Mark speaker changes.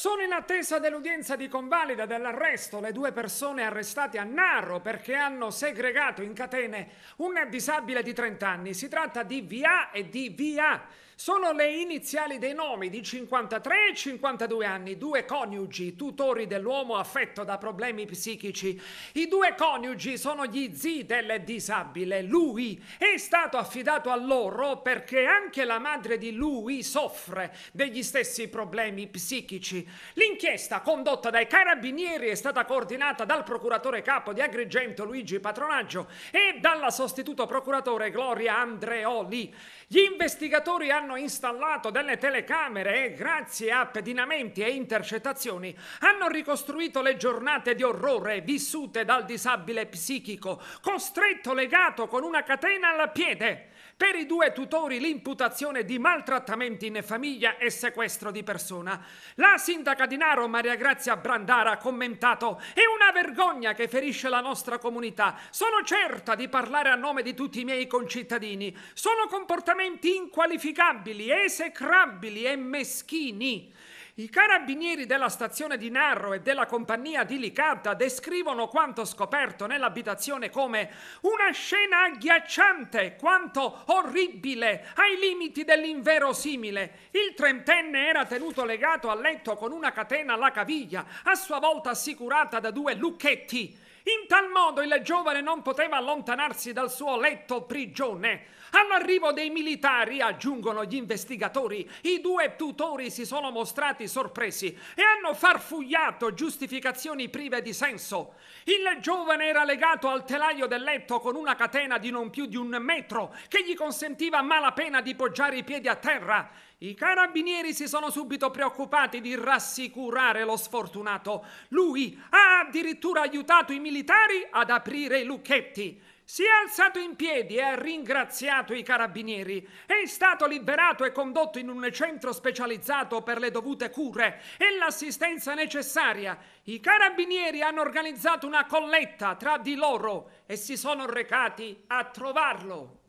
Speaker 1: Sono in attesa dell'udienza di convalida dell'arresto le due persone arrestate a Narro perché hanno segregato in catene un disabile di 30 anni. Si tratta di VA e di VA. Sono le iniziali dei nomi di 53 e 52 anni, due coniugi, tutori dell'uomo affetto da problemi psichici. I due coniugi sono gli zii del disabile. Lui è stato affidato a loro perché anche la madre di lui soffre degli stessi problemi psichici. L'inchiesta condotta dai carabinieri è stata coordinata dal procuratore capo di Agrigento Luigi Patronaggio e dalla sostituto procuratore Gloria Andreoli. Gli investigatori hanno installato delle telecamere e grazie a pedinamenti e intercettazioni hanno ricostruito le giornate di orrore vissute dal disabile psichico, costretto legato con una catena al piede. Per i due tutori l'imputazione di maltrattamenti in famiglia e sequestro di persona. La sindaca di Naro, Maria Grazia Brandara, ha commentato «È una vergogna che ferisce la nostra comunità. Sono certa di parlare a nome di tutti i miei concittadini. Sono comportamenti inqualificabili, esecrabili e meschini». I carabinieri della stazione di Narro e della compagnia di Licata descrivono quanto scoperto nell'abitazione come una scena agghiacciante, quanto orribile, ai limiti dell'inverosimile. Il trentenne era tenuto legato a letto con una catena alla caviglia, a sua volta assicurata da due lucchetti. In tal modo il giovane non poteva allontanarsi dal suo letto prigione. All'arrivo dei militari, aggiungono gli investigatori, i due tutori si sono mostrati sorpresi e hanno farfugliato giustificazioni prive di senso. Il giovane era legato al telaio del letto con una catena di non più di un metro che gli consentiva malapena di poggiare i piedi a terra. I carabinieri si sono subito preoccupati di rassicurare lo sfortunato. Lui ha addirittura aiutato i militari ad aprire i lucchetti. Si è alzato in piedi e ha ringraziato i carabinieri. È stato liberato e condotto in un centro specializzato per le dovute cure e l'assistenza necessaria. I carabinieri hanno organizzato una colletta tra di loro e si sono recati a trovarlo.